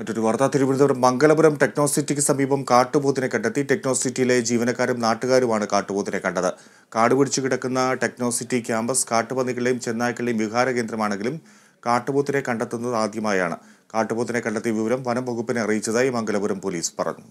മറ്റൊരു വാർത്ത തിരുവനന്തപുരം മംഗലപുരം ടെക്നോസിറ്റിക്ക് സമീപം കാട്ടുപോത്തിനെ കണ്ടെത്തി ടെക്നോസിറ്റിയിലെ ജീവനക്കാരും നാട്ടുകാരുമാണ് കാട്ടുപോത്തിനെ കണ്ടത് കാട് പിടിച്ചു കിടക്കുന്ന ടെക്നോസിറ്റി ക്യാമ്പസ് കാട്ടുപന്നികളുടെയും ചെന്നായ്ക്കളിലെയും വിഹാര കേന്ദ്രമാണെങ്കിലും കാട്ടുപോത്തിനെ കണ്ടെത്തുന്നത് ആദ്യമായാണ് കാട്ടുപോത്തിനെ കണ്ടെത്തിയ വിവരം വനം വകുപ്പിനെ അറിയിച്ചതായി മംഗലപുരം പോലീസ് പറഞ്ഞു